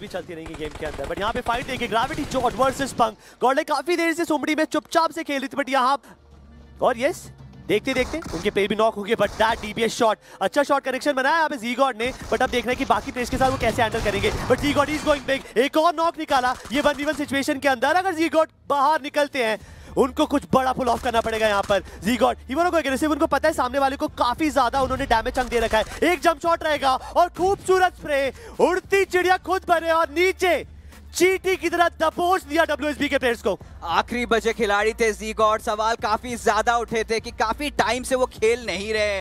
भी चलती रहेंगी गेम के अंदर बट यहाँ पे फाइट देखिए ग्राविटी जॉट वर्सेस पंग गॉडले काफी देर से सुमड़ी में चुपचाप से खेल रही थी बट यहाँ और यस देखते देखते उनके पे भी नॉक हो गए बट दैट डीबीएस शॉट अच्छा शॉट कनेक्शन बनाया यहाँ पे जी गॉड ने बट अब देखना है कि बाकी प्लेयर्स के साथ वो कैसे हैंडल करेंगे बट जी गॉड इज गोइंग बिग एक और नॉक निकाला ये वन वन सिचुएशन के अंदर अगर जी गॉड बाहर निकलते हैं उनको कुछ बड़ा पुल ऑफ करना पड़ेगा यहाँ पर जी गॉड इवन को एग्रेसिव उनको पता है सामने वाले को काफी ज्यादा उन्होंने डैमेज अंक दे रखा है एक जम शॉट रहेगा और खूबसूरत स्प्रे उड़ती चिड़िया खुद भरे और नीचे चीटी की तरह दबोच दिया डब्ल्यूएसबी के प्लेयर्स को आखिरी बजे खिलाड़ी थे जी गॉड सवाल काफी ज्यादा उठे थे कि काफी टाइम से वो खेल नहीं रहे